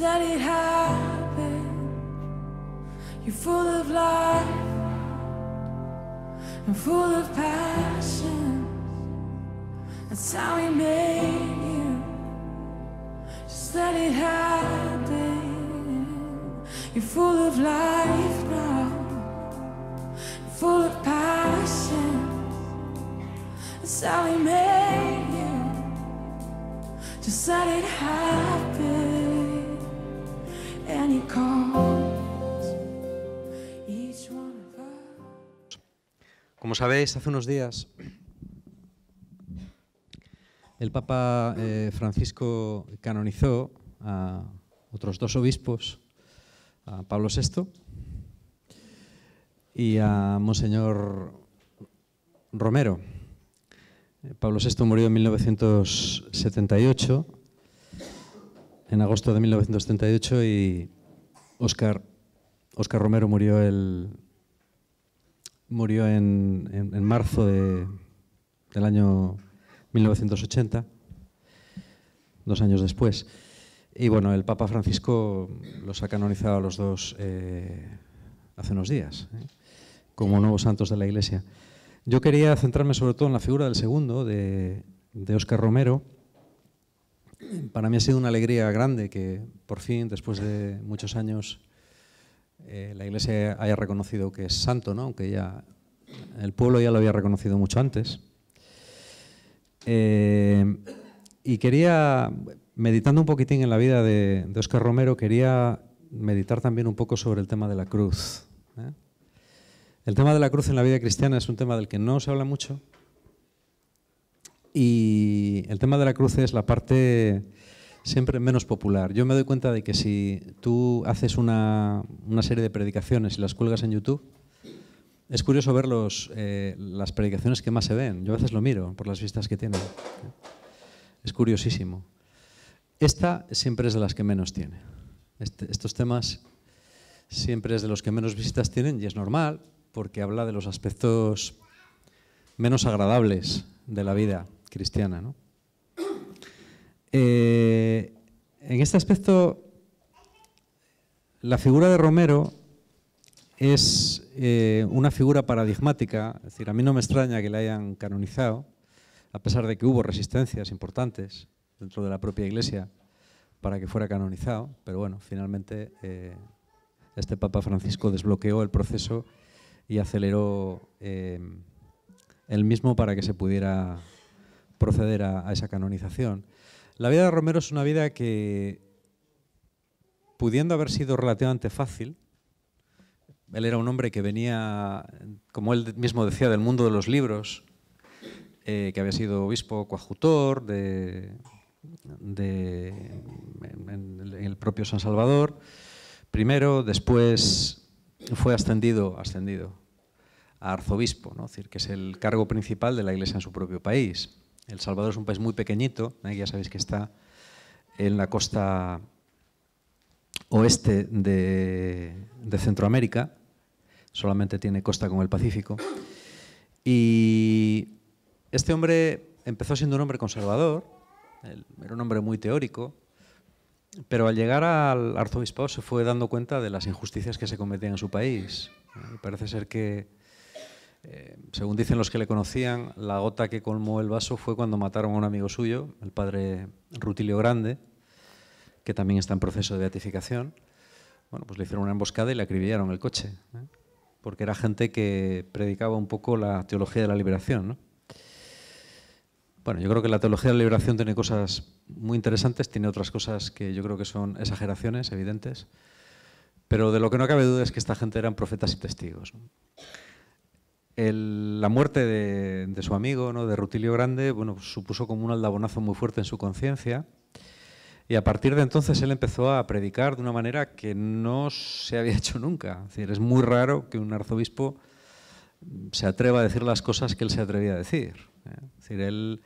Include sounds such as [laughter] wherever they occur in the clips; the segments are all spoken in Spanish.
let it happen. You're full of life and full of passion. That's how we made you. Just let it happen. You're full of life now, full of passion. That's how we made you. Just let it happen. Como sabéis, hace unos días el Papa eh, Francisco canonizó a otros dos obispos, a Pablo VI y a Monseñor Romero. Eh, Pablo VI murió en 1978, en agosto de 1978, y Óscar Oscar Romero murió el murió en, marzo del año 1980, dos años después. Y bueno, el Papa Francisco los ha canonizado a los dos eh, hace unos días, ¿eh? como nuevos santos de la Iglesia. Yo quería centrarme sobre todo en la figura del segundo, de, de Óscar Romero. Para mí ha sido una alegría grande que por fin, después de muchos años eh, la Iglesia haya reconocido que es santo, ¿no? aunque ya el pueblo ya lo había reconocido mucho antes. Eh, y quería, meditando un poquitín en la vida de, Oscar Romero, quería meditar también un poco sobre el tema de la cruz. ¿eh? El tema de la cruz en la vida cristiana es un tema del que no se habla mucho. Y el tema de la cruz es la parte siempre menos popular. Yo me doy cuenta de que si tú haces una, una serie de predicaciones y las cuelgas en YouTube, es curioso ver los, eh, las predicaciones que más se ven. Yo a veces lo miro por las vistas que tienen. Es curiosísimo. Esta siempre es de las que menos tiene. Este, estos temas siempre es de los que menos visitas tienen y es normal porque habla de los aspectos menos agradables de la vida cristiana. ¿no? Eh, en este aspecto, la figura de Romero es eh, una figura paradigmática, es decir, a mí no me extraña que la hayan canonizado, a pesar de que hubo resistencias importantes dentro de la propia Iglesia para que fuera canonizado, pero bueno, finalmente eh, este Papa Francisco desbloqueó el proceso y aceleró el mismo para que se pudiera proceder a esa canonización. La vida de Romero es una vida que, pudiendo haber sido relativamente fácil, él era un hombre que venía, como él mismo decía, del mundo de los libros, eh, que había sido obispo coajutor de, de en, el propio San Salvador, primero, después fue ascendido, ascendido a arzobispo, es decir, que es el cargo principal de la Iglesia en su propio país. El Salvador es un país muy pequeñito, ¿eh? ya sabéis que está en la costa oeste de, de, Centroamérica, solamente tiene costa con el Pacífico. Y este hombre empezó siendo un hombre conservador, era un hombre muy teórico, pero al llegar al arzobispado se fue dando cuenta de las injusticias que se cometían en su país. ¿eh? Parece ser que eh, según dicen los que le conocían, la gota que colmó el vaso fue cuando mataron a un amigo suyo, el padre Rutilio Grande, que también está en proceso de beatificación. Bueno, pues le hicieron una emboscada y le acribillaron el coche, ¿eh? porque era gente que predicaba un poco la teología de la liberación. Bueno, yo creo que la teología de la liberación tiene cosas muy interesantes, tiene otras cosas que yo creo que son exageraciones evidentes, pero de lo que no cabe duda es que esta gente eran profetas y testigos la muerte de, su amigo, ¿no? de Rutilio Grande, bueno, pues supuso como un aldabonazo muy fuerte en su conciencia. Y a partir de entonces él empezó a predicar de una manera que no se había [laughs] hecho nunca. Es, es muy raro que un arzobispo se atreva a decir las cosas que él se atrevía a decir. ¿eh? decir, él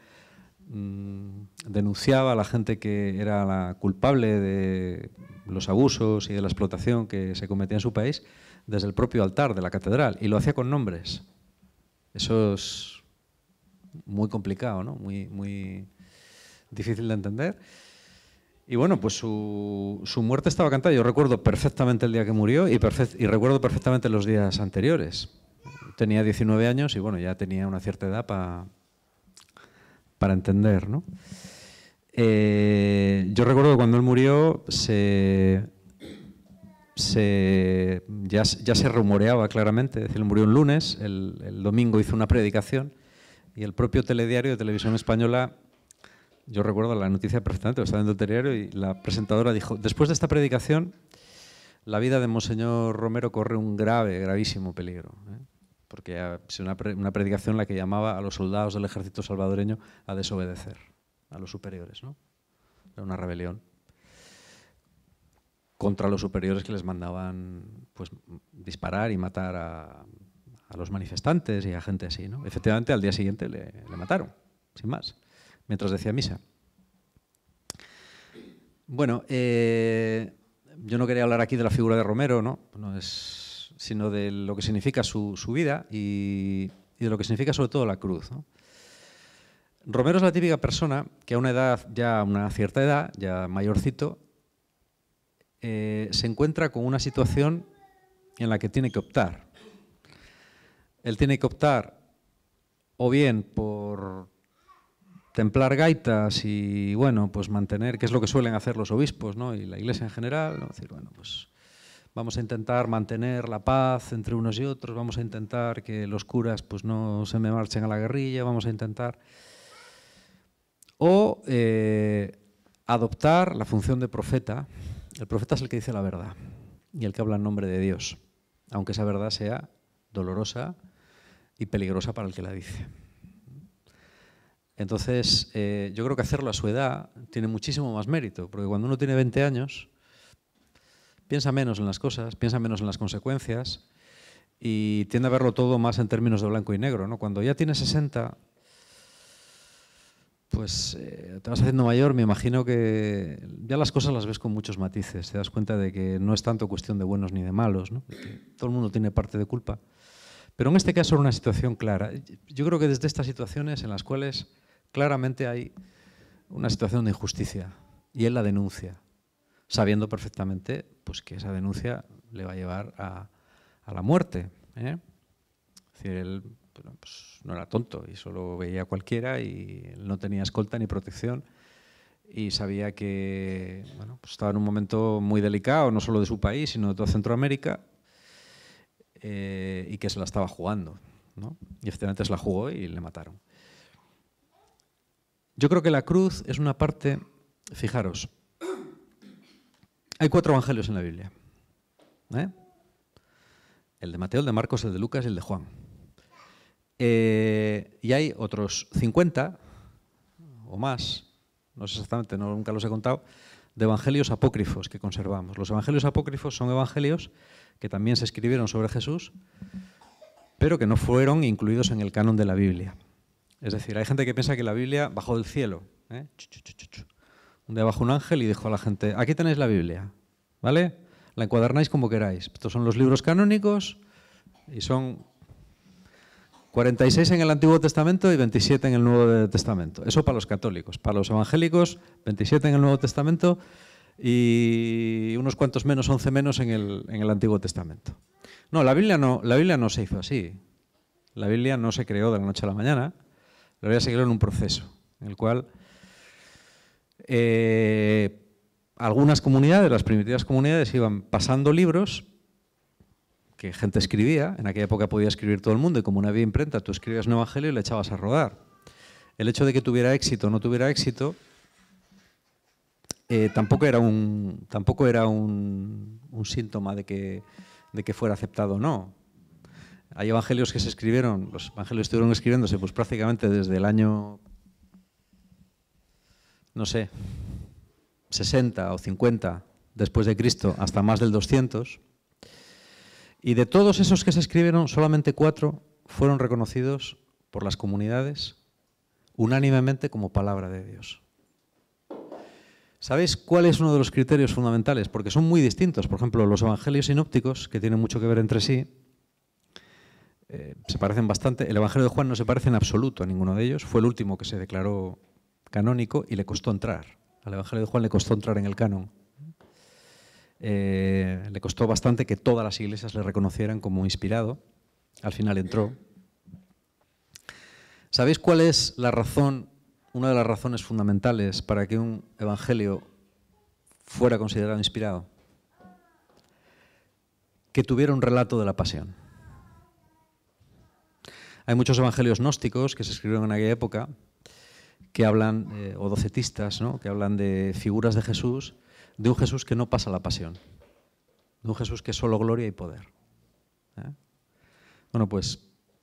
mm, denunciaba a la gente que era la culpable de los abusos y de la explotación que se cometía en su país desde el propio altar de la catedral y lo hacía con nombres. Eso es muy complicado, ¿no? Muy, muy difícil de entender. Y bueno, pues su, su muerte estaba cantada. Yo recuerdo perfectamente el día que murió y, recuerdo perfectamente los días anteriores. Tenía 19 años y bueno, ya tenía una cierta edad para entender. ¿no? Eh, yo recuerdo que cuando él murió se, ya, se rumoreaba claramente, es decir, murió un lunes, el, domingo hizo una predicación y el propio telediario de Televisión Española, yo recuerdo la noticia perfectamente, lo estaba viendo el telediario y la presentadora dijo, después de esta predicación, la vida de Monseñor Romero corre un grave, gravísimo peligro. ¿eh? Porque es una, una predicación la que llamaba a los soldados del ejército salvadoreño a desobedecer a los superiores. ¿no? Era una rebelión contra los superiores que les mandaban pues, disparar y matar a, los manifestantes y a gente así. Efectivamente, al día siguiente le, mataron, sin más, mientras decía misa. Bueno, eh, yo no quería hablar aquí de la figura de Romero, ¿no? es, sino de lo que significa su, vida y, de lo que significa sobre todo la cruz. Romero es la típica persona que a una edad, ya a una cierta edad, ya mayorcito, eh, se encuentra con una situación en la que tiene que optar. Él tiene que optar o bien por templar gaitas y bueno, pues mantener, que es lo que suelen hacer los obispos ¿no? y la iglesia en general, decir, pues vamos a intentar mantener la paz entre unos y otros, vamos a intentar que los curas pues no se me marchen a la guerrilla, vamos a intentar... O eh, adoptar la función de profeta, el profeta es el que dice la verdad y el que habla en nombre de Dios, aunque esa verdad sea dolorosa y peligrosa para el que la dice. Entonces, eh, yo creo que hacerlo a su edad tiene muchísimo más mérito, porque cuando uno tiene 20 años, piensa menos en las cosas, piensa menos en las consecuencias y tiende a verlo todo más en términos de blanco y negro. ¿no? Cuando ya tiene 60, pues eh, te vas haciendo mayor, me imagino que ya las cosas las ves con muchos matices, te das cuenta de que no es tanto cuestión de buenos ni de malos, ¿no? todo el mundo tiene parte de culpa. Pero en este caso era una situación clara. Yo creo que desde estas situaciones en las cuales claramente hay una situación de injusticia y él la denuncia, sabiendo perfectamente pues, que esa denuncia le va a llevar a, la muerte. ¿eh? Es pues, no era tonto y solo veía veía cualquiera y no tenía escolta ni protección y sabía que pues, estaba en un momento muy delicado, no solo de su país, sino de toda Centroamérica eh, y que se la estaba jugando. Y efectivamente se la jugó y le mataron. Yo creo que la cruz es una parte, fijaros, hay cuatro evangelios en la Biblia. ¿eh? El de Mateo, el de Marcos, el de Lucas y el de Juan. Eh, y hay otros 50 o más, no sé exactamente, no, nunca los he contado, de evangelios apócrifos que conservamos. Los evangelios apócrifos son evangelios que también se escribieron sobre Jesús, pero que no fueron incluidos en el canon de la Biblia. Es decir, hay gente que piensa que la Biblia bajó del cielo. ¿eh? Un día bajó un ángel y dijo a la gente, aquí tenéis la Biblia, ¿vale? La encuadernáis como queráis. Estos son los libros canónicos y son 46 en el Antiguo Testamento y 27 en el Nuevo Testamento. Eso para los católicos. Para los evangélicos, 27 en el Nuevo Testamento y unos cuantos menos, 11 menos en el, Antiguo Testamento. No la, Biblia no, se hizo así. La Biblia no se creó de la noche a la mañana. La Biblia se creó en un proceso en el cual eh, algunas comunidades, las primitivas comunidades, iban pasando libros que gente escribía, en aquella época podía escribir todo el mundo y como no había imprenta, tú escribías un evangelio y le echabas a rodar. El hecho de que tuviera éxito o no tuviera éxito eh, tampoco era, un, tampoco era síntoma de que, de que fuera aceptado o no. Hay evangelios que se escribieron, los evangelios estuvieron escribiéndose pues prácticamente desde el año, no sé, 60 o 50 después de Cristo hasta más del 200 y de todos esos que se escribieron, solamente cuatro fueron reconocidos por las comunidades unánimemente como palabra de Dios. ¿Sabéis cuál es uno de los criterios fundamentales? Porque son muy distintos. Por ejemplo, los evangelios sinópticos, que tienen mucho que ver entre sí, eh, se parecen bastante. El evangelio de Juan no se parece en absoluto a ninguno de ellos. Fue el último que se declaró canónico y le costó entrar. Al evangelio de Juan le costó entrar en el canon. Eh, le costó bastante que todas las iglesias le reconocieran como inspirado. Al final entró. ¿Sabéis cuál es la razón, una de las razones fundamentales para que un evangelio fuera considerado inspirado? Que tuviera un relato de la pasión. Hay muchos evangelios gnósticos que se escribieron en aquella época, que hablan, eh, o docetistas, ¿no? que hablan de figuras de Jesús de un Jesús que no pasa la pasión, de un Jesús que es solo gloria y poder. ¿eh? Bueno, pues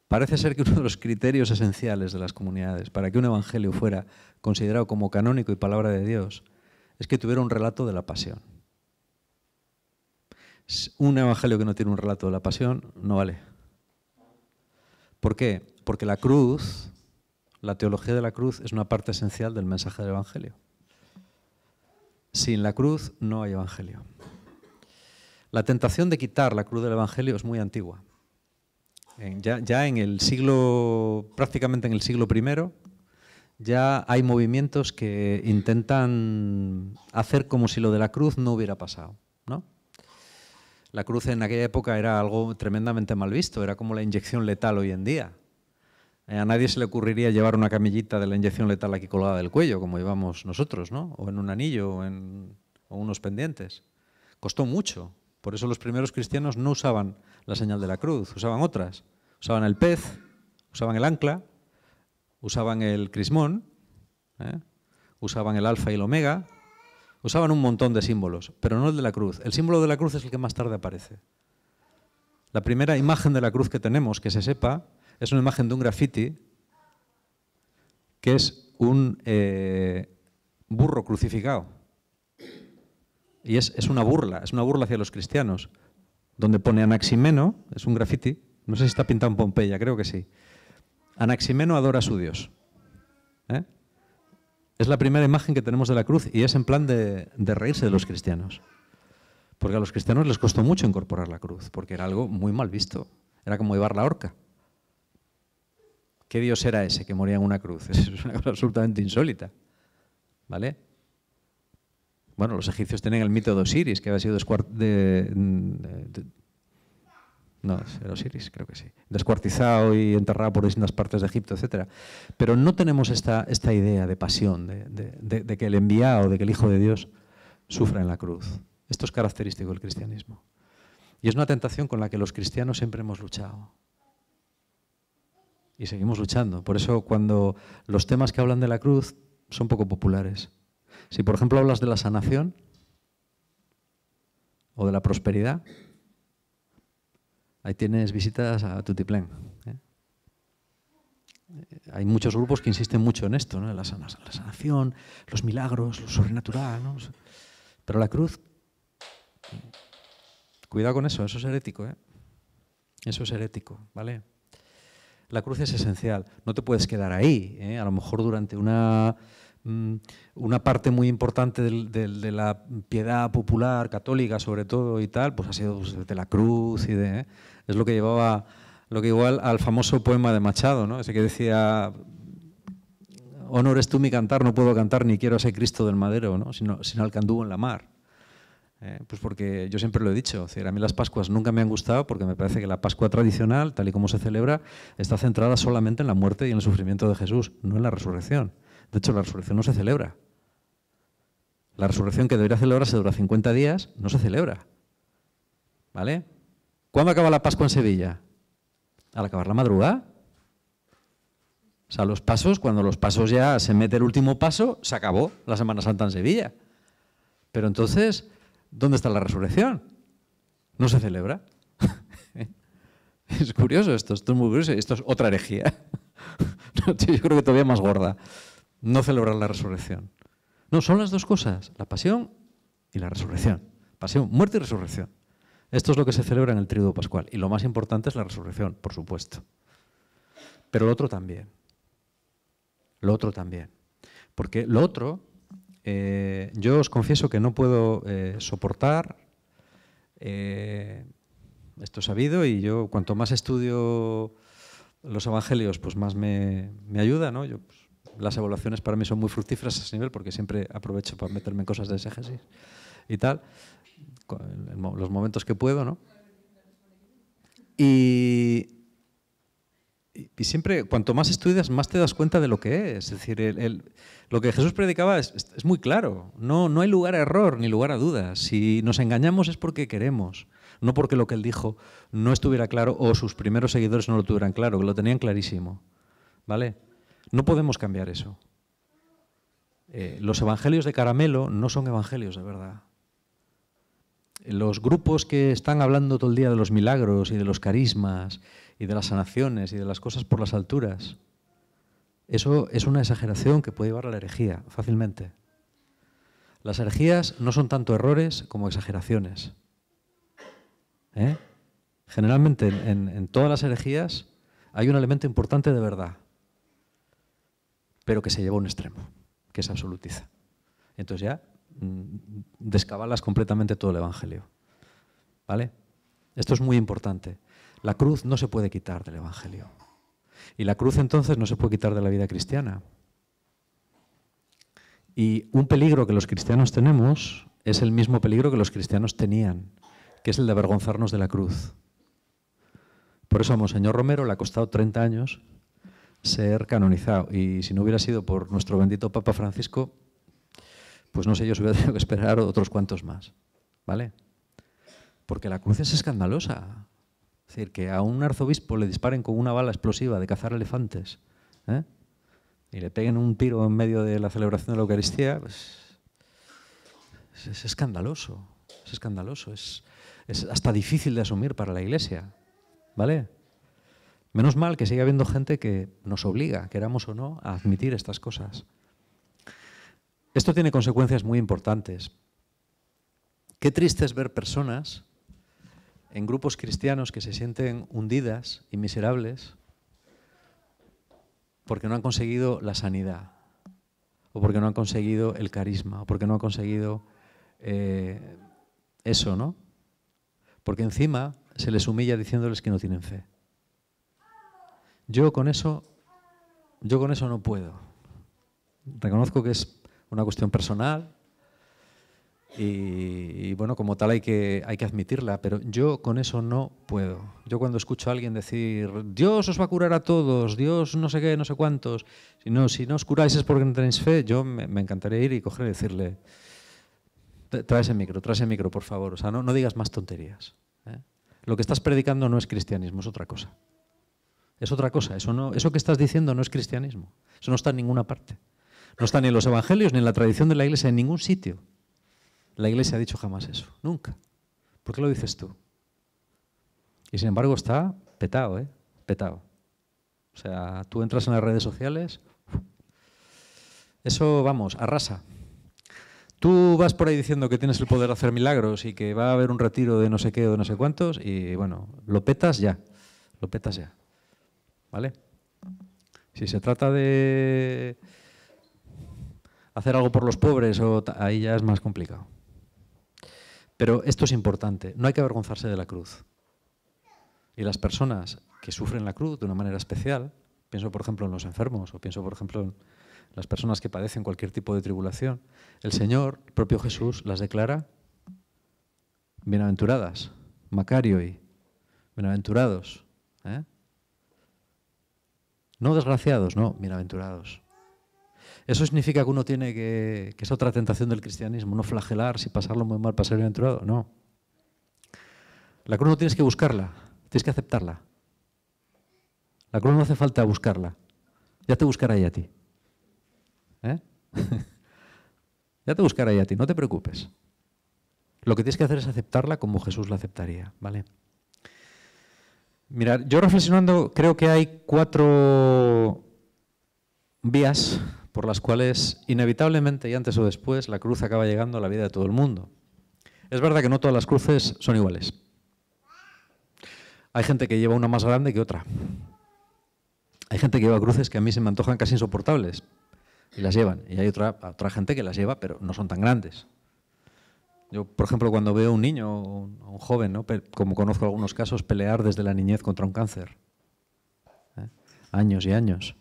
parece ser que uno de los criterios esenciales de las comunidades para que un evangelio fuera considerado como canónico y palabra de Dios es que tuviera un relato de la pasión. Un evangelio que no tiene un relato de la pasión no vale. ¿Por qué? Porque la cruz, la teología de la cruz, es una parte esencial del mensaje del evangelio. Sin la cruz no hay evangelio. La tentación de quitar la cruz del evangelio es muy antigua. ya, en el siglo, prácticamente en el siglo I, ya hay movimientos que intentan hacer como si lo de la cruz no hubiera pasado. ¿no? La cruz en aquella época era algo tremendamente mal visto, era como la inyección letal hoy en día. Eh, a nadie se le ocurriría llevar una camillita de la inyección letal aquí colgada del cuello, como llevamos nosotros, ¿no? O en un anillo, o en unos pendientes. Costó mucho. Por eso los primeros cristianos no usaban la señal de la cruz, usaban otras. Usaban el pez, usaban el ancla, usaban el crismón, ¿eh? usaban el alfa y el omega, usaban un montón de símbolos, pero no el de la cruz. El símbolo de la cruz es el que más tarde aparece. La primera imagen de la cruz que tenemos, que se sepa, es una imagen de un graffiti que es un eh, burro crucificado. Y es, una burla, es una burla hacia los cristianos, donde pone Anaximeno, es un graffiti, no sé si está pintado en Pompeya, creo que sí. Anaximeno adora a su Dios. ¿eh? Es la primera imagen que tenemos de la cruz y es en plan de, de reírse de los cristianos. Porque a los cristianos les costó mucho incorporar la cruz, porque era algo muy mal visto. Era como llevar la horca. ¿Qué Dios era ese que moría en una cruz? [laughs] es una cosa absolutamente insólita. ¿Vale? Bueno, los egipcios tienen el mito de Osiris, que había sido Descuartizado y enterrado por distintas partes de Egipto, etc. Pero no tenemos esta, idea de pasión, de, que el enviado, de que el Hijo de Dios sufra en la cruz. Esto es característico del cristianismo. Y es una tentación con la que los cristianos siempre hemos luchado y seguimos luchando. Por eso cuando los temas que hablan de la cruz son poco populares. Si por ejemplo hablas de la sanación o de la prosperidad, ahí tienes visitas a Tutiplén. ¿eh? Eh, hay muchos grupos que insisten mucho en esto, ¿no? la, sanación, los milagros, lo sobrenatural. ¿no? Pero la cruz, cuidado con eso, eso es herético. ¿eh? Eso es herético, ¿vale? la cruz es esencial. No te puedes quedar ahí. ¿eh? A lo mejor durante una, mm, una parte muy importante de, la piedad popular, católica sobre todo y tal, pues ha sido pues, de la cruz y de... ¿eh? Es lo que llevaba lo que igual al famoso poema de Machado, ¿no? ese que decía, honor es tú mi cantar, no puedo cantar ni quiero ser Cristo del madero, ¿no? sino, sino al anduvo en la mar. Eh, pues porque yo siempre lo he dicho, a mí las Pascuas nunca me han gustado porque me parece que la Pascua tradicional, tal y como se celebra, está centrada solamente en la muerte y en el sufrimiento de Jesús, no en la resurrección. De hecho, la resurrección no se celebra. La resurrección que debería celebrarse dura 50 días no se celebra. ¿Vale? ¿Cuándo acaba la Pascua en Sevilla? Al acabar la madrugada. O sea, los pasos, cuando los pasos ya se mete el último paso, se acabó la Semana Santa en Sevilla. Pero entonces, ¿Dónde está la resurrección? No se celebra. [laughs] es curioso esto, esto es muy curioso. Esto es otra herejía. [laughs] Yo creo que todavía más gorda. No celebrar la resurrección. No, son las dos cosas, la pasión y la resurrección. Pasión, muerte y resurrección. Esto es lo que se celebra en el Tríodo Pascual. Y lo más importante es la resurrección, por supuesto. Pero lo otro también. Lo otro también. Porque lo otro eh, yo os confieso que no puedo eh, soportar, eh, esto sabido, y yo cuanto más estudio los evangelios, pues más me, ayuda, ¿no? Yo, pues, las evaluaciones para mí son muy fructíferas a ese nivel porque siempre aprovecho para meterme en cosas de exégesis y tal, con los momentos que puedo, Y y siempre, cuanto más estudias, más te das cuenta de lo que es. Es decir, lo que Jesús predicaba es, muy claro. No, no hay lugar a error ni lugar a dudas. Si nos engañamos es porque queremos, no porque lo que él dijo no estuviera claro o sus primeros seguidores no lo tuvieran claro, que lo tenían clarísimo. ¿Vale? No podemos cambiar eso. Eh, los evangelios de caramelo no son evangelios de verdad los grupos que están hablando todo el día de los milagros y de los carismas y de las sanaciones y de las cosas por las alturas. Eso es una exageración que puede llevar a la herejía fácilmente. Las herejías no son tanto errores como exageraciones. ¿eh? Generalmente en, todas las herejías hay un elemento importante de verdad, pero que se lleva a un extremo, que se absolutiza. Entonces ya mm, descabalas completamente todo el Evangelio. ¿Vale? Esto es muy importante. La cruz no se puede quitar del Evangelio. Y la cruz entonces no se puede quitar de la vida cristiana. Y un peligro que los cristianos tenemos es el mismo peligro que los cristianos tenían, que es el de avergonzarnos de la cruz. Por eso a Monseñor Romero le ha costado 30 años ser canonizado. Y si no hubiera sido por nuestro bendito Papa Francisco, pues no sé yo si hubiera tenido que esperar otros cuantos más. ¿Vale? Porque la cruz es escandalosa. Es decir, que a un arzobispo le disparen con una bala explosiva de cazar elefantes ¿eh? y le peguen un tiro en medio de la celebración de la Eucaristía, pues, es, escandaloso. Es escandaloso. Es, hasta difícil de asumir para la Iglesia. ¿Vale? Menos mal que siga habiendo gente que nos obliga, queramos o no, a admitir estas cosas. Esto tiene consecuencias muy importantes. Qué triste es ver personas en grupos cristianos que se sienten hundidas y miserables porque no han conseguido la sanidad, o porque no han conseguido el carisma, o porque no han conseguido eh, eso, ¿no? Porque encima se les humilla diciéndoles que no tienen fe. Yo con eso, yo con eso no puedo. Reconozco que es una cuestión personal, y, bueno, como tal hay que, hay que admitirla, pero yo con eso no puedo. Yo cuando escucho a alguien decir, Dios os va a curar a todos, Dios no sé qué, no sé cuántos, si no, si no os curáis es porque no tenéis fe, yo me, encantaría ir y coger y decirle, trae ese micro, trae ese micro, por favor, o sea, no, no digas más tonterías. ¿eh? Lo que estás predicando no es cristianismo, es otra cosa. Es otra cosa, eso, no, eso que estás diciendo no es cristianismo, eso no está en ninguna parte. No está ni en los evangelios, ni en la tradición de la iglesia, en ningún sitio. La Iglesia ha dicho jamás eso, nunca. ¿Por qué lo dices tú? Y sin embargo está petado, ¿eh? Petado. O sea, tú entras en las redes sociales, eso, vamos, arrasa. Tú vas por ahí diciendo que tienes el poder de hacer milagros y que va a haber un retiro de no sé qué o de no sé cuántos y bueno, lo petas ya, lo petas ya. ¿Vale? Si se trata de hacer algo por los pobres, o ahí ya es más complicado. Pero esto es importante, no hay que avergonzarse de la cruz. Y las personas que sufren la cruz de una manera especial, pienso por ejemplo en los enfermos o pienso por ejemplo en las personas que padecen cualquier tipo de tribulación, el Señor, el propio Jesús, las declara bienaventuradas, Macario y bienaventurados. ¿eh? No desgraciados, no, bienaventurados. Eso significa que uno tiene que, que es otra tentación del cristianismo, no flagelar, si pasarlo muy mal pasar el bienaventurado, no. La cruz no tienes que buscarla, tienes que aceptarla. La cruz no hace falta buscarla, ya te buscará ella a ti. ¿Eh? [laughs] ya te buscará ella a ti, no te preocupes. Lo que tienes que hacer es aceptarla como Jesús la aceptaría, ¿vale? Mirad, yo reflexionando creo que hay cuatro vías por las cuales inevitablemente y antes o después la cruz acaba llegando a la vida de todo el mundo. Es verdad que no todas las cruces son iguales. Hay gente que lleva una más grande que otra. Hay gente que lleva cruces que a mí se me antojan casi insoportables y las llevan. Y hay otra, gente que las lleva, pero no son tan grandes. Yo, por ejemplo, cuando veo a un niño o un, joven, como conozco algunos casos, pelear desde la niñez contra un cáncer. ¿eh? Años y años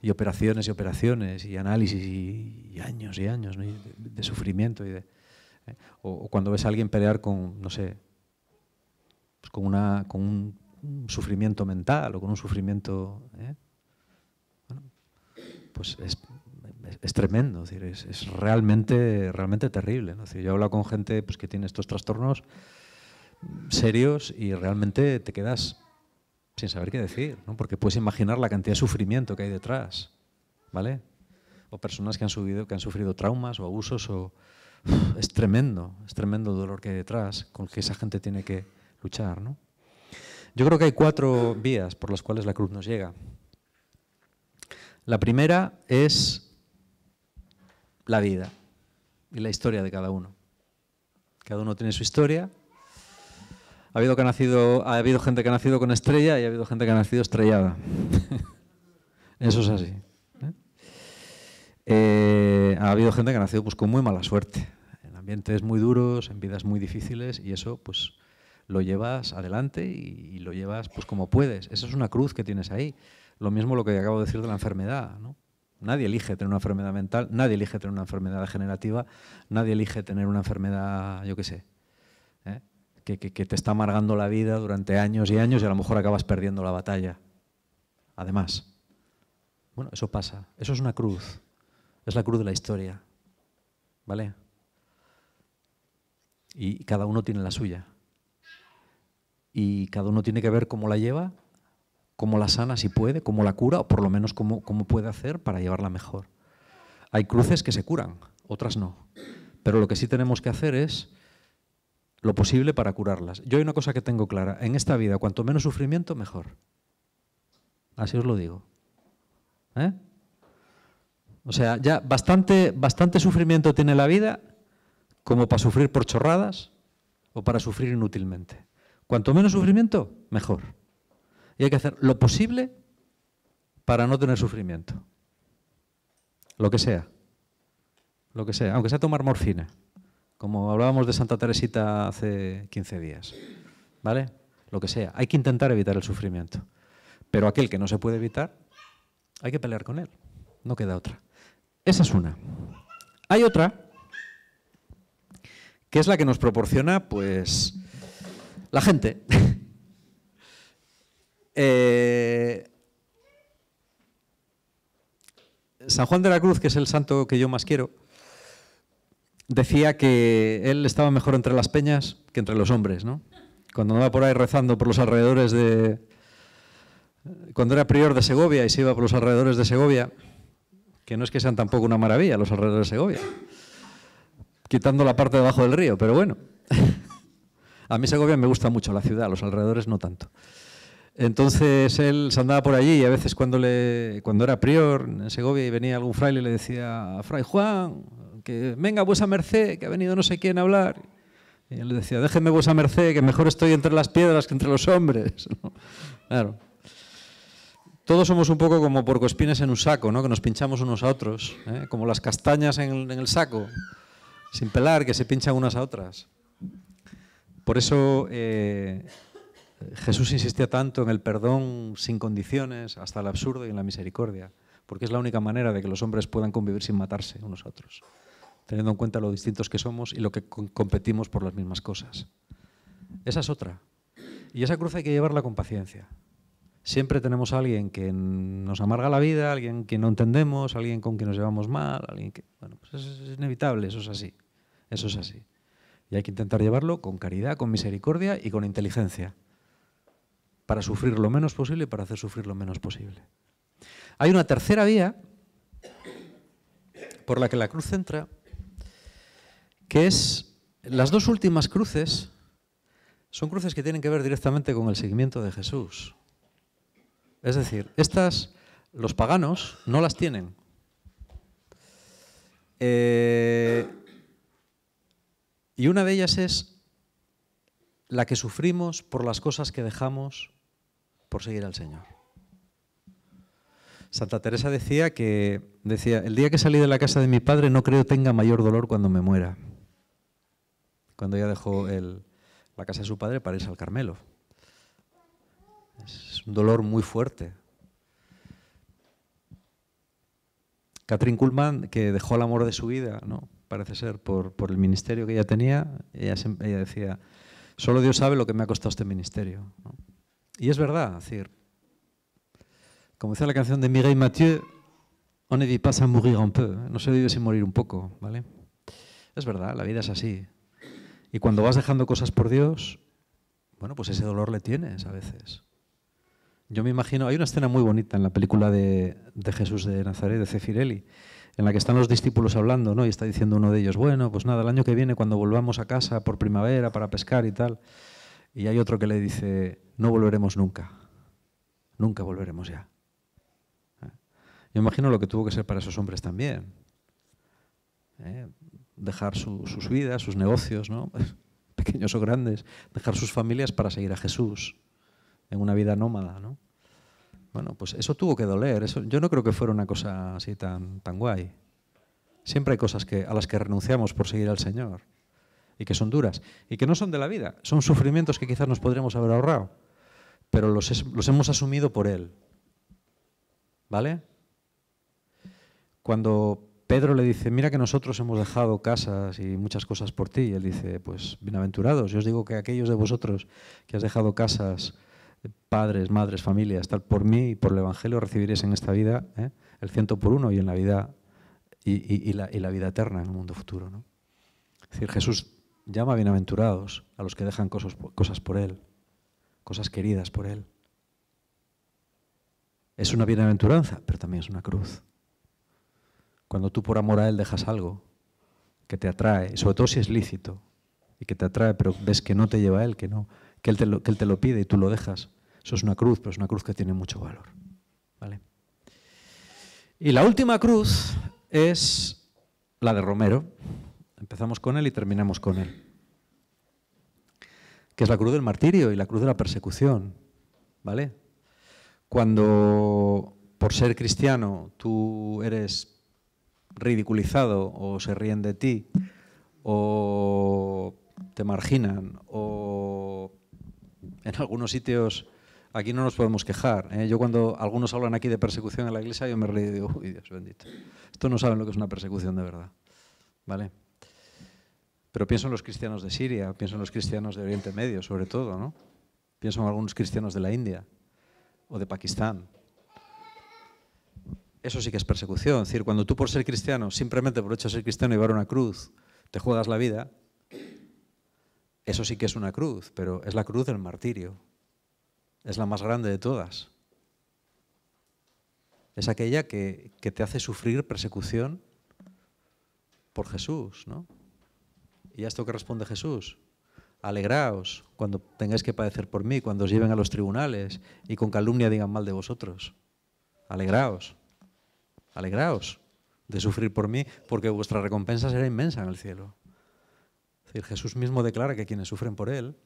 y operaciones y operaciones y análisis y, años y años de, sufrimiento y de, ¿eh? o, cuando ves a alguien pelear con no sé pues con una con un, sufrimiento mental o con un sufrimiento ¿eh? pues es, tremendo, es, realmente, realmente terrible. yo he hablado con gente pues, que tiene estos trastornos serios y realmente te quedas sin saber qué decir, porque puedes imaginar la cantidad de sufrimiento que hay detrás, ¿vale? O personas que han, subido, que han sufrido traumas o abusos, o es tremendo, es tremendo el dolor que hay detrás, con el que esa gente tiene que luchar, Yo creo que hay cuatro vías por las cuales la cruz nos llega. La primera es la vida y la historia de cada uno. Cada uno tiene su historia ha habido, que ha, nacido, ha habido gente que ha nacido con estrella y ha habido gente que ha nacido estrellada. [laughs] Eso es así. ¿eh? Eh, ha habido gente que ha nacido pues, con muy mala suerte, en ambientes muy duros, en vidas muy difíciles, y eso pues lo llevas adelante y, lo llevas pues como puedes. Esa es una cruz que tienes ahí. Lo mismo lo que acabo de decir de la enfermedad. Nadie elige tener una enfermedad mental, nadie elige tener una enfermedad degenerativa, nadie elige tener una enfermedad, yo qué sé, que, te está amargando la vida durante años y años y a lo mejor acabas perdiendo la batalla. Además, bueno, eso pasa. Eso es una cruz. Es la cruz de la historia. ¿Vale? Y cada uno tiene la suya. Y cada uno tiene que ver cómo la lleva, cómo la sana si puede, cómo la cura, o por lo menos cómo puede hacer para llevarla mejor. Hay cruces que se curan, otras no. Pero lo que sí tenemos que hacer es lo posible para curarlas. Yo hay una cosa que tengo clara. En esta vida, cuanto menos sufrimiento, mejor. Así os lo digo. ¿Eh? O sea, ya bastante, bastante sufrimiento tiene la vida como para sufrir por chorradas o para sufrir inútilmente. Cuanto menos sufrimiento, mejor. Y hay que hacer lo posible para no tener sufrimiento. Lo que sea. Lo que sea. Aunque sea tomar morfina como hablábamos de Santa Teresita hace 15 días, ¿vale? Lo que sea, hay que intentar evitar el sufrimiento. Pero aquel que no se puede evitar, hay que pelear con él, no queda otra. Esa es una. Hay otra que es la que nos proporciona, pues, la gente. [laughs] Eh, San Juan de la Cruz, que es el santo que yo más quiero, decía que él estaba mejor entre las peñas que entre los hombres, ¿no? Cuando andaba por ahí rezando por los alrededores de... Cuando era prior de Segovia y se iba por los alrededores de Segovia, que no es que sean tampoco una maravilla los alrededores de Segovia, quitando la parte debajo del río, pero bueno. [laughs] A mí Segovia me gusta mucho, la ciudad, los alrededores no tanto. Entonces él se andaba por allí y a veces cuando, le, cuando era prior en Segovia y venía algún fraile le decía, Fray Juan, que venga vuesa merced, que ha venido no sé quién a hablar. Y él decía, déjeme vuesa merced, que mejor estoy entre las piedras que entre los hombres. [laughs] Claro. Todos somos un poco como porcoespines en un saco, ¿no? que nos pinchamos unos a otros, ¿eh? como las castañas en, el saco, sin pelar, que se pinchan unas a otras. Por eso eh, Jesús insistía tanto en el perdón sin condiciones, hasta el absurdo y en la misericordia, porque es la única manera de que los hombres puedan convivir sin matarse unos a otros teniendo en cuenta lo distintos que somos y lo que competimos por las mismas cosas. Esa es otra. Y esa cruz hay que llevarla con paciencia. Siempre tenemos a alguien que nos amarga la vida, alguien que no entendemos, alguien con quien nos llevamos mal, alguien que... Bueno, pues es inevitable, eso es así. Eso es así. Y hay que intentar llevarlo con caridad, con misericordia y con inteligencia, para sufrir lo menos posible y para hacer sufrir lo menos posible. Hay una tercera vía por la que la cruz entra que es las dos últimas cruces, son cruces que tienen que ver directamente con el seguimiento de Jesús. Es decir, estas los paganos no las tienen. Eh, y una de ellas es la que sufrimos por las cosas que dejamos por seguir al Señor. Santa Teresa decía que decía, el día que salí de la casa de mi padre no creo tenga mayor dolor cuando me muera cuando ella dejó la casa de su padre para irse al Carmelo. Es un dolor muy fuerte. Catherine Kuhlman, que dejó el amor de su vida, ¿no? parece ser, por, el ministerio que ella tenía, ella, decía, solo Dios sabe lo que me ha costado este ministerio. Y es verdad, decir, como decía la canción de Mireille Mathieu, on ne vit pas à mourir un peu, ¿eh? no se vive sin morir un poco, ¿vale? Es verdad, la vida es así. Y cuando vas dejando cosas por Dios, bueno, pues ese dolor le tienes a veces. Yo me imagino, hay una escena muy bonita en la película de, Jesús de Nazaret, de Cefirelli, en la que están los discípulos hablando, ¿no? Y está diciendo uno de ellos, bueno, pues nada, el año que viene cuando volvamos a casa por primavera para pescar y tal. Y hay otro que le dice, no volveremos nunca, nunca volveremos ya. ¿Eh? Yo imagino lo que tuvo que ser para esos hombres también. ¿Eh? dejar sus vidas, sus negocios, ¿no? [laughs] pequeños o grandes, dejar sus familias para seguir a Jesús en una vida nómada. ¿no? Bueno, pues eso tuvo que doler. Eso, yo no creo que fuera una cosa así tan, tan guay. Siempre hay cosas que, a las que renunciamos por seguir al Señor y que son duras y que no son de la vida. Son sufrimientos que quizás nos podríamos haber ahorrado, pero los, los hemos asumido por Él. ¿Vale? Cuando Pedro le dice, mira que nosotros hemos dejado casas y muchas cosas por ti. Y él dice, pues bienaventurados, yo os digo que aquellos de vosotros que has dejado casas, padres, madres, familias, tal, por mí y por el Evangelio recibiréis en esta vida ¿eh? el ciento por uno y en la vida y, la, vida eterna en el mundo futuro. Es decir, Jesús llama bienaventurados a los que dejan cosas por Él, cosas queridas por Él. Es una bienaventuranza, pero también es una cruz. Cuando tú por amor a él dejas algo que te atrae, sobre todo si es lícito y que te atrae, pero ves que no te lleva a él, que no, que él te lo, pide y tú lo dejas. Eso es una cruz, pero es una cruz que tiene mucho valor. Y la última cruz es la de Romero. Empezamos con él y terminamos con él. Que es la cruz del martirio y la cruz de la persecución. ¿Vale? Cuando por ser cristiano tú eres ridiculizado o se ríen de ti o te marginan o en algunos sitios aquí no nos podemos quejar. ¿eh? Yo cuando algunos hablan aquí de persecución en la iglesia, yo me río y digo, uy, Dios bendito. Esto no saben lo que es una persecución de verdad. ¿Vale? Pero pienso en los cristianos de Siria, pienso en los cristianos de Oriente Medio, sobre todo, ¿no? Pienso en algunos cristianos de la India o de Pakistán eso sí que es persecución. Es decir, cuando tú por ser cristiano, simplemente por hecho ser cristiano y llevar una cruz, te juegas la vida, eso sí que es una cruz, pero es la cruz del martirio. Es la más grande de todas. Es aquella que, que te hace sufrir persecución por Jesús, ¿no? ¿Y a esto que responde Jesús? Alegraos cuando tengáis que padecer por mí, cuando os lleven a los tribunales y con calumnia digan mal de vosotros. Alegraos. Alegraos de sufrir por mí, porque vuestra recompensa será inmensa en el cielo. Jesús mismo declara que quienes sufren por Él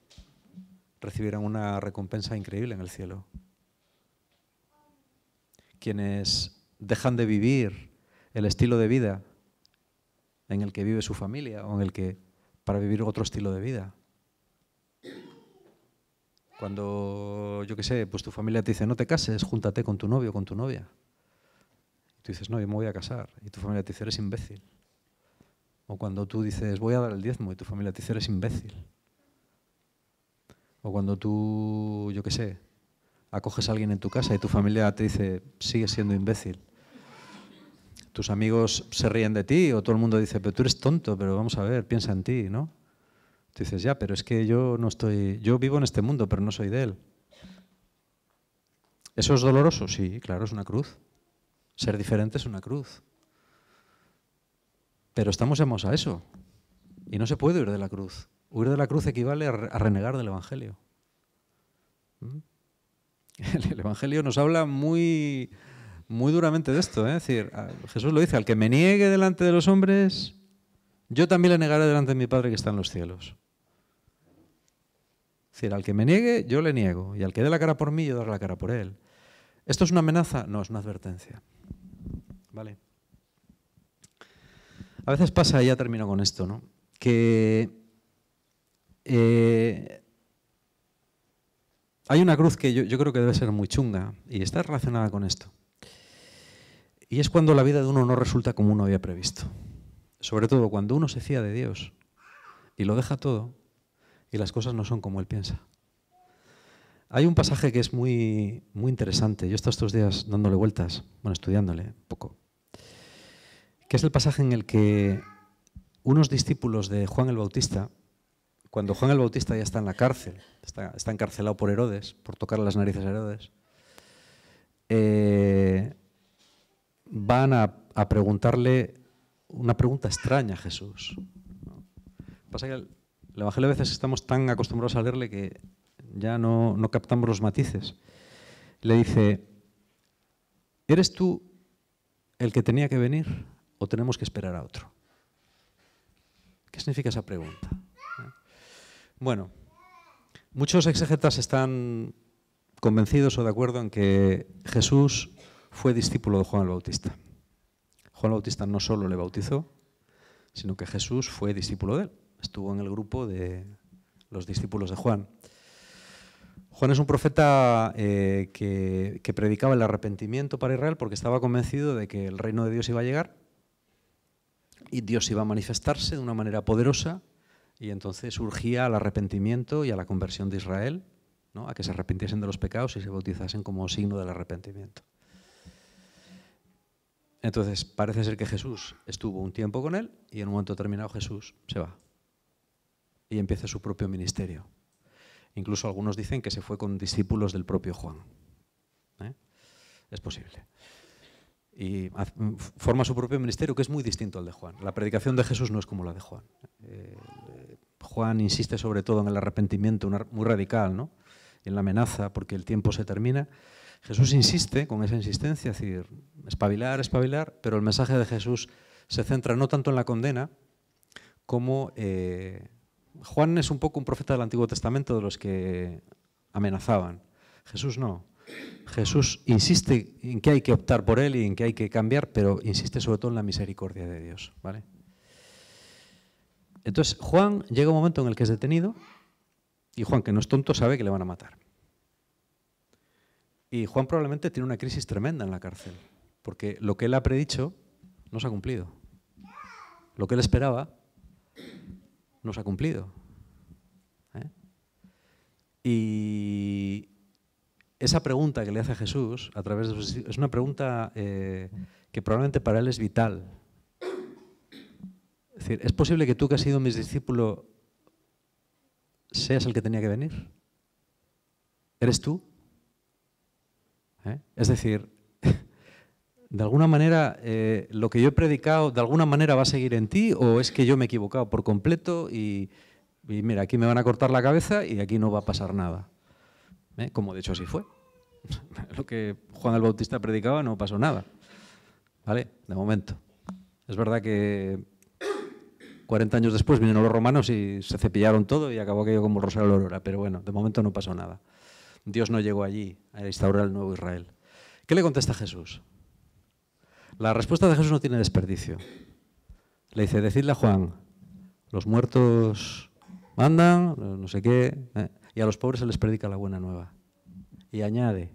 recibirán una recompensa increíble en el cielo. Quienes dejan de vivir el estilo de vida en el que vive su familia o en el que para vivir otro estilo de vida. Cuando, yo qué sé, pues tu familia te dice, no te cases, júntate con tu novio, o con tu novia. Tú dices, no, yo me voy a casar. Y tu familia te dice, eres imbécil. O cuando tú dices, voy a dar el diezmo. Y tu familia te dice, eres imbécil. O cuando tú, yo qué sé, acoges a alguien en tu casa y tu familia te dice, sigues siendo imbécil. Tus amigos se ríen de ti o todo el mundo dice, pero tú eres tonto, pero vamos a ver, piensa en ti, ¿no? Tú dices, ya, pero es que yo no estoy, yo vivo en este mundo, pero no soy de él. ¿Eso es doloroso? Sí, claro, es una cruz. Ser diferente es una cruz. Pero estamos llamados a eso. Y no se puede huir de la cruz. Huir de la cruz equivale a, renegar del Evangelio. ¿Mm? [laughs] El Evangelio nos habla muy, muy duramente de esto. ¿eh? Es decir, Jesús lo dice, al que me niegue delante de los hombres, yo también le negaré delante de mi Padre que está en los cielos. al que me niegue, yo le niego. Y al que dé la cara por mí, yo daré la cara por él. ¿Esto es una amenaza? No, es una advertencia. Vale. A veces pasa, y ya termino con esto, ¿no? que eh, hay una cruz que yo, yo creo que debe ser muy chunga y está relacionada con esto. Y es cuando la vida de uno no resulta como uno había previsto. Sobre todo cuando uno se fía de Dios y lo deja todo y las cosas no son como él piensa. Hay un pasaje que es muy, muy interesante. Yo he estado estos días dándole vueltas, bueno, estudiándole un poco. Que es el pasaje en el que unos discípulos de Juan el Bautista, cuando Juan el Bautista ya está en la cárcel, está, encarcelado por Herodes, por tocar las narices a Herodes, eh, van a, preguntarle una pregunta extraña a Jesús. Pasa que el Evangelio a veces estamos tan acostumbrados a leerle que ya no, captamos los matices. Le dice, ¿eres tú el que tenía que venir o tenemos que esperar a otro? ¿Qué significa esa pregunta? Bueno, muchos exegetas están convencidos o de acuerdo en que Jesús fue discípulo de Juan el Bautista. Juan el Bautista no solo le bautizó, sino que Jesús fue discípulo de él. Estuvo en el grupo de los discípulos de Juan. Juan es un profeta eh, que, predicaba el arrepentimiento para Israel porque estaba convencido de que el reino de Dios iba a llegar y Dios iba a manifestarse de una manera poderosa y entonces surgía al arrepentimiento y a la conversión de Israel, ¿no? a que se arrepintiesen de los pecados y se bautizasen como signo del arrepentimiento. Entonces parece ser que Jesús estuvo un tiempo con él y en un momento determinado Jesús se va y empieza su propio ministerio. Incluso algunos dicen que se fue con discípulos del propio Juan. ¿eh? Es posible. Y forma su propio ministerio, que es muy distinto al de Juan. La predicación de Jesús no es como la de Juan. Eh, Juan insiste sobre todo en el arrepentimiento, muy radical, ¿no? en la amenaza, porque el tiempo se termina. Jesús insiste con esa insistencia, es decir, espabilar, espabilar, pero el mensaje de Jesús se centra no tanto en la condena como eh, Juan es un poco un profeta del Antiguo Testamento de los que amenazaban. Jesús no. Jesús insiste en que hay que optar por él y en que hay que cambiar, pero insiste sobre todo en la misericordia de Dios. ¿vale? Entonces, Juan llega un momento en el que es detenido y Juan, que no es tonto, sabe que le van a matar. Y Juan probablemente tiene una crisis tremenda en la cárcel, porque lo que él ha predicho no se ha cumplido. Lo que él esperaba nos ha cumplido. ¿eh? Y esa pregunta que le hace a Jesús a través de sus es una pregunta eh, que probablemente para él es vital. Es decir, ¿es posible que tú que has sido mis discípulos seas el que tenía que venir? ¿Eres tú? ¿Eh? Es decir, de alguna manera, eh, lo que yo he predicado, de alguna manera va a seguir en ti o es que yo me he equivocado por completo y, mira, aquí me van a cortar la cabeza y aquí no va a pasar nada. ¿Eh? Como de hecho así fue. [laughs] lo que Juan el Bautista predicaba no pasó nada. ¿Vale? De momento. Es verdad que 40 años después vinieron los romanos y se cepillaron todo y acabó aquello como Rosario de pero bueno, de momento no pasó nada. Dios no llegó allí a instaurar el nuevo Israel. ¿Qué le contesta Jesús? La respuesta de Jesús no tiene desperdicio. Le dice, decidle a Juan, los muertos mandan, no sé qué, eh, y a los pobres se les predica la buena nueva. Y añade,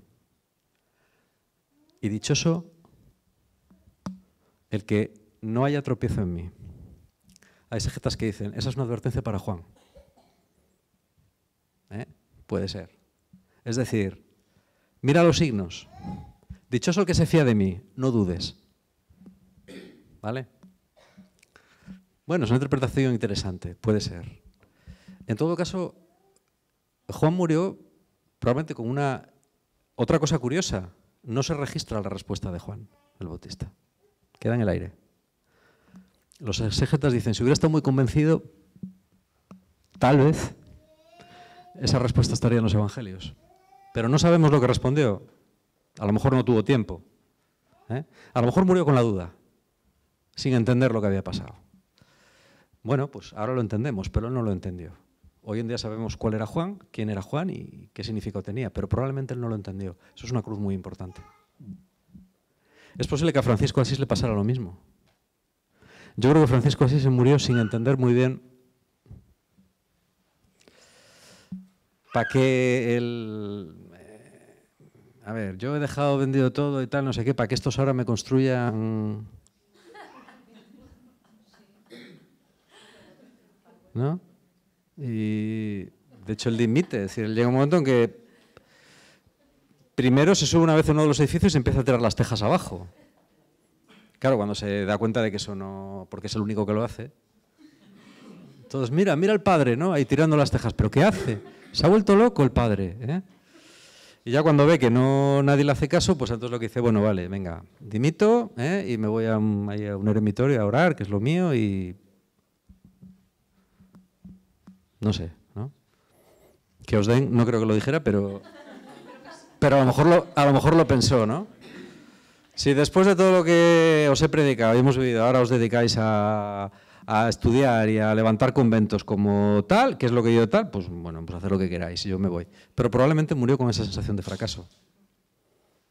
y dichoso el que no haya tropiezo en mí. Hay segetas que dicen, esa es una advertencia para Juan. ¿Eh? Puede ser. Es decir, mira los signos. Dichoso el que se fía de mí, no dudes. ¿Vale? Bueno, es una interpretación interesante, puede ser. En todo caso, Juan murió probablemente con una... Otra cosa curiosa, no se registra la respuesta de Juan el Bautista. Queda en el aire. Los exégetas dicen, si hubiera estado muy convencido, tal vez esa respuesta estaría en los evangelios. Pero no sabemos lo que respondió. A lo mejor no tuvo tiempo. ¿eh? A lo mejor murió con la duda sin entender lo que había pasado. Bueno, pues ahora lo entendemos, pero él no lo entendió. Hoy en día sabemos cuál era Juan, quién era Juan y qué significado tenía, pero probablemente él no lo entendió. Eso es una cruz muy importante. Es posible que a Francisco Asís le pasara lo mismo. Yo creo que Francisco Asís se murió sin entender muy bien para qué él... Eh, a ver, yo he dejado vendido todo y tal, no sé qué, para que estos ahora me construyan Y de hecho el dimite, es decir, llega un momento en que primero se sube una vez a uno de los edificios y empieza a tirar las tejas abajo. Claro, cuando se da cuenta de que eso no, porque es el único que lo hace. Entonces, mira, mira al padre, ¿no? Ahí tirando las tejas, pero ¿qué hace? Se ha vuelto loco el padre, ¿eh? Y ya cuando ve que no nadie le hace caso, pues entonces lo que dice, bueno, vale, venga, dimito ¿eh? y me voy a un, a un eremitorio a orar, que es lo mío, y no sé, ¿no? Que os den, no creo que lo dijera, pero. Pero a lo mejor lo, a lo, mejor lo pensó, ¿no? Si después de todo lo que os he predicado y hemos vivido, ahora os dedicáis a, estudiar y a levantar conventos como tal, que es lo que yo tal, pues bueno, pues hacer lo que queráis y yo me voy. Pero probablemente murió con esa sensación de fracaso.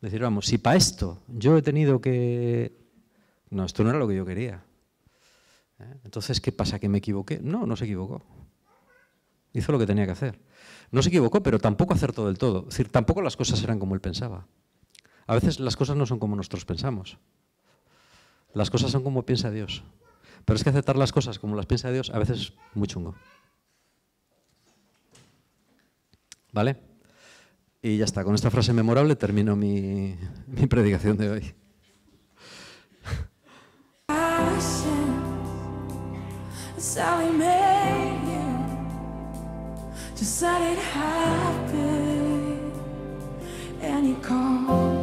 Decir, vamos, si para esto yo he tenido que... No, esto no era lo que yo quería. ¿eh? Entonces, ¿qué pasa? ¿Que me equivoqué? No, no se equivocó. Hizo lo que tenía que hacer. No se equivocó, pero tampoco acertó del todo. Es decir, tampoco las cosas eran como él pensaba. A veces las cosas no son como nosotros pensamos. Las cosas son como piensa Dios. Pero es que aceptar las cosas como las piensa Dios a veces es muy chungo. ¿Vale? Y ya está, con esta frase memorable termino mi, predicación de hoy. just let it happen. And he called.